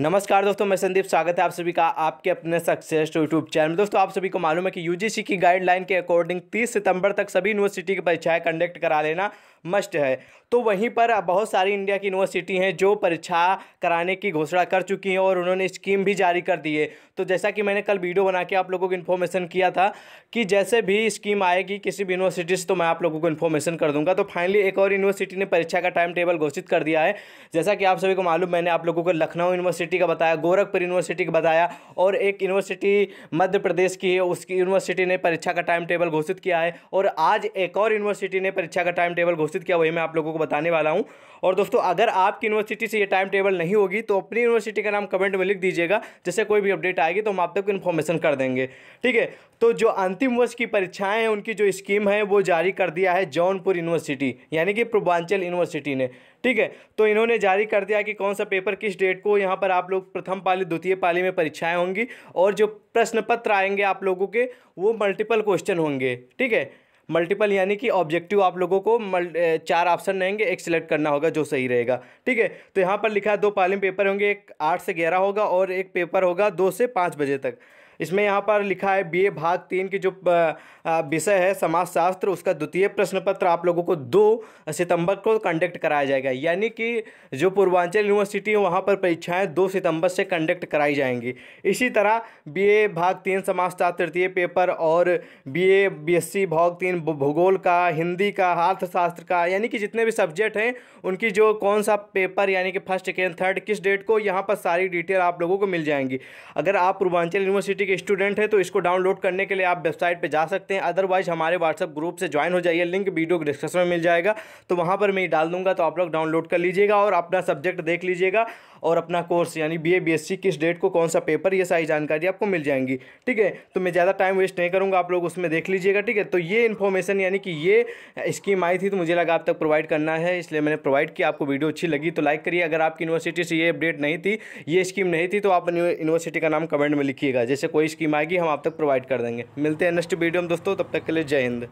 नमस्कार दोस्तों मैं संदीप स्वागत है आप सभी का आपके अपने सक्सेस यूट्यूब चैनल में दोस्तों आप सभी को मालूम है कि यूजीसी की गाइडलाइन के अकॉर्डिंग 30 सितंबर तक सभी यूनिवर्सिटी की परीक्षाएं कंडक्ट करा लेना मस्ट है तो वहीं पर बहुत सारी इंडिया की यूनिवर्सिटी हैं जो परीक्षा कराने की घोषणा कर चुकी हैं और उन्होंने स्कीम भी जारी कर दी है तो जैसा कि मैंने कल वीडियो बना के आप लोगों को इन्फॉर्मेशन किया था कि जैसे भी स्कीम आएगी किसी भी यूनिवर्सिटी से तो मैं आप लोगों को इन्फॉर्मेशन कर दूंगा तो फाइनली एक और यूनिवर्सिटी ने परीक्षा का टाइम टेबल घोषित कर दिया है जैसा कि आप सभी को मालूम मैंने आप लोगों को लखनऊ यूनिवर्सिटी यूनिवर्सिटी का बताया गोरखपुर यूनिवर्सिटी का बताया और एक यूनिवर्सिटी मध्य प्रदेश की है उसकी यूनिवर्सिटी ने परीक्षा का टाइम टेबल घोषित किया है और आज एक और यूनिवर्सिटी ने परीक्षा का टाइम टेबल घोषित किया वही मैं आप लोगों को बताने वाला हूँ और दोस्तों अगर आपकी यूनिवर्सिटी से ये टाइम टेबल नहीं होगी तो अपनी यूनिवर्सिटी का नाम कमेंट में लिख दीजिएगा जैसे कोई भी अपडेट आएगी तो हम आप तक इन्फॉर्मेशन कर देंगे ठीक है तो जो अंतिम वर्ष की परीक्षाएं हैं उनकी जो स्कीम है वो जारी कर दिया है जौनपुर यूनिवर्सिटी यानी कि पूर्वांचल यूनिवर्सिटी ने ठीक है तो इन्होंने जारी कर दिया कि कौन सा पेपर किस डेट को यहाँ पर आप लोग प्रथम पाली द्वितीय पाली में परीक्षाएं होंगी और जो प्रश्न पत्र आएंगे आप लोगों के वो मल्टीपल क्वेश्चन होंगे ठीक है मल्टीपल यानी कि ऑब्जेक्टिव आप लोगों को चार ऑप्शन रहेंगे एक सिलेक्ट करना होगा जो सही रहेगा ठीक है तो यहाँ पर लिखा है दो पाली पेपर होंगे एक आठ से ग्यारह होगा और एक पेपर होगा दो से पाँच बजे तक इसमें यहाँ पर लिखा है बीए भाग तीन की जो विषय है समाजशास्त्र उसका द्वितीय प्रश्न पत्र आप लोगों को दो सितंबर को कंडक्ट कराया जाएगा यानी कि जो पूर्वांचल यूनिवर्सिटी है वहाँ पर परीक्षाएँ दो सितंबर से कंडक्ट कराई जाएंगी इसी तरह बीए भाग तीन समाजशास्त्र तृतीय पेपर और बीए बीएससी भाग तीन भूगोल का हिंदी का अर्थशास्त्र का यानी कि जितने भी सब्जेक्ट हैं उनकी जो कौन सा पेपर यानी कि फर्स्ट सेकेंड थर्ड किस डेट को यहाँ पर सारी डिटेल आप लोगों को मिल जाएंगी अगर आप पूर्वांचल यूनिवर्सिटी के स्टूडेंट हैं तो इसको डाउनलोड करने के लिए आप वेबसाइट पर जा सकते हैं अदरवाइज हमारे व्हाट्सअप ग्रुप से ज्वाइन हो जाइए लिंक वीडियो डिस्क्रिप्शन में मिल जाएगा तो वहाँ पर मैं डाल दूंगा तो आप लोग डाउनलोड कर लीजिएगा और अपना सब्जेक्ट देख लीजिएगा और अपना कोर्स यानी बी ए किस डेट को कौन सा पेपर ये सारी जानकारी आपको मिल जाएंगी ठीक है तो मैं ज़्यादा टाइम वेस्ट नहीं करूँगा आप लोग उसमें देख लीजिएगा ठीक है तो ये इन्फॉर्मेशन यानी कि ये स्कीम आई थी तो मुझे लगा आप तक प्रोवाइड करना है इसलिए मैंने प्रोवाइड किया आपको वीडियो अच्छी लगी तो लाइक करिए अगर आपकी यूनिवर्सिटी से ये अपडेट नहीं थी ये स्कीम नहीं थी तो आप यूनिवर्सिटी का नाम कमेंट में लिखिएगा जैसे कोई स्कीम आएगी हम आप तक प्रोवाइड कर देंगे मिलते हैं नेक्स्ट वीडियो में दोस्तों तब तक के लिए जय हिंद